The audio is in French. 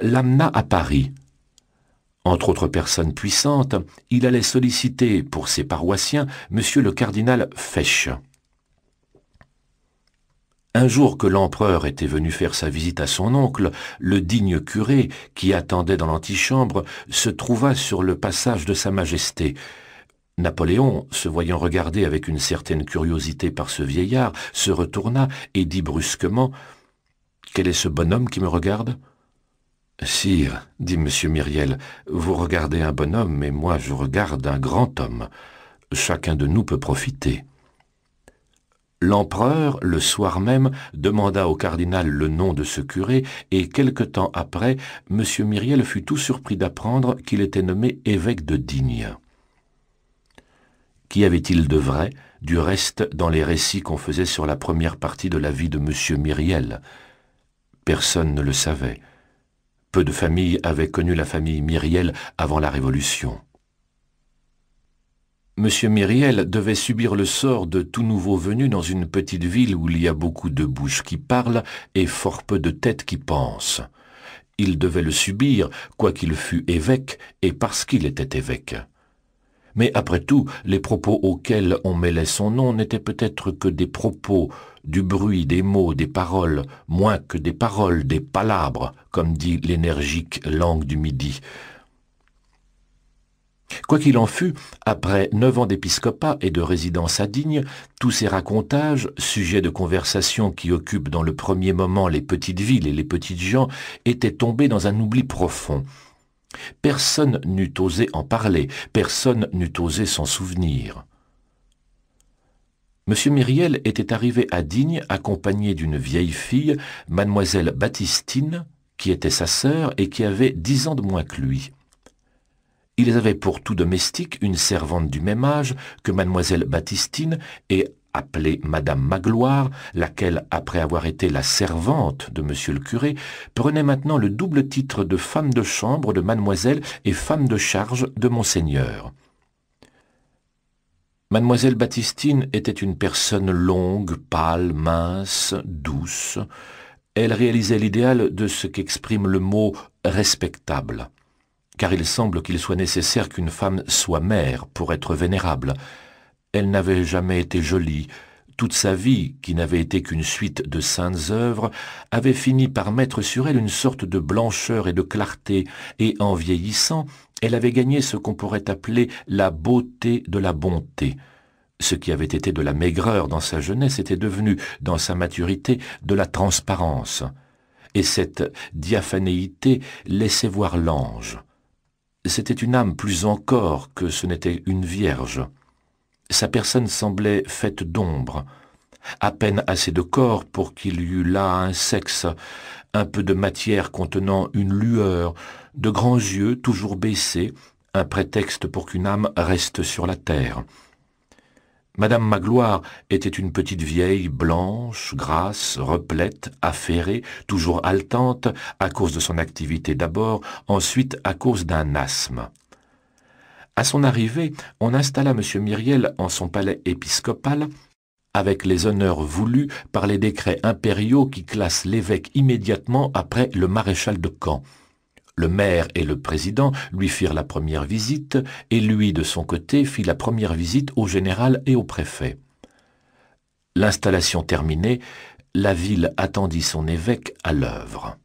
l'amena à Paris. Entre autres personnes puissantes, il allait solliciter pour ses paroissiens M. le cardinal Fesch. Un jour que l'empereur était venu faire sa visite à son oncle, le digne curé, qui attendait dans l'antichambre, se trouva sur le passage de Sa Majesté. Napoléon, se voyant regarder avec une certaine curiosité par ce vieillard, se retourna et dit brusquement « Quel est ce bonhomme qui me regarde ?» Sire, dit M. Myriel, vous regardez un bonhomme et moi je regarde un grand homme. Chacun de nous peut profiter. L'empereur, le soir même, demanda au cardinal le nom de ce curé, et quelque temps après, M. Myriel fut tout surpris d'apprendre qu'il était nommé évêque de Digne. Qu'y avait-il de vrai, du reste, dans les récits qu'on faisait sur la première partie de la vie de M. Myriel Personne ne le savait. Peu de familles avaient connu la famille Myriel avant la Révolution. Monsieur Myriel devait subir le sort de tout nouveau venu dans une petite ville où il y a beaucoup de bouches qui parlent et fort peu de têtes qui pensent. Il devait le subir, quoiqu'il fût évêque et parce qu'il était évêque. Mais après tout, les propos auxquels on mêlait son nom n'étaient peut-être que des propos, du bruit, des mots, des paroles, moins que des paroles, des palabres, comme dit l'énergique langue du Midi. Quoi qu'il en fût, après neuf ans d'épiscopat et de résidence à Digne, tous ces racontages, sujets de conversation qui occupent dans le premier moment les petites villes et les petites gens, étaient tombés dans un oubli profond. Personne n'eût osé en parler, personne n'eût osé s'en souvenir. M. Myriel était arrivé à Digne accompagné d'une vieille fille, mademoiselle Baptistine, qui était sa sœur et qui avait dix ans de moins que lui. Ils avaient pour tout domestique une servante du même âge que mademoiselle Baptistine et appelée Madame Magloire, laquelle, après avoir été la servante de Monsieur le curé, prenait maintenant le double titre de femme de chambre de Mademoiselle et femme de charge de Monseigneur. Mademoiselle Baptistine était une personne longue, pâle, mince, douce. Elle réalisait l'idéal de ce qu'exprime le mot respectable car il semble qu'il soit nécessaire qu'une femme soit mère pour être vénérable, elle n'avait jamais été jolie. Toute sa vie, qui n'avait été qu'une suite de saintes œuvres, avait fini par mettre sur elle une sorte de blancheur et de clarté, et en vieillissant, elle avait gagné ce qu'on pourrait appeler la beauté de la bonté. Ce qui avait été de la maigreur dans sa jeunesse était devenu, dans sa maturité, de la transparence. Et cette diaphanéité laissait voir l'ange. C'était une âme plus encore que ce n'était une vierge. Sa personne semblait faite d'ombre, à peine assez de corps pour qu'il y eût là un sexe, un peu de matière contenant une lueur, de grands yeux toujours baissés, un prétexte pour qu'une âme reste sur la terre. Madame Magloire était une petite vieille, blanche, grasse, replète, affairée, toujours haletante, à cause de son activité d'abord, ensuite à cause d'un asthme. À son arrivée, on installa M. Myriel en son palais épiscopal, avec les honneurs voulus par les décrets impériaux qui classent l'évêque immédiatement après le maréchal de camp. Le maire et le président lui firent la première visite, et lui, de son côté, fit la première visite au général et au préfet. L'installation terminée, la ville attendit son évêque à l'œuvre.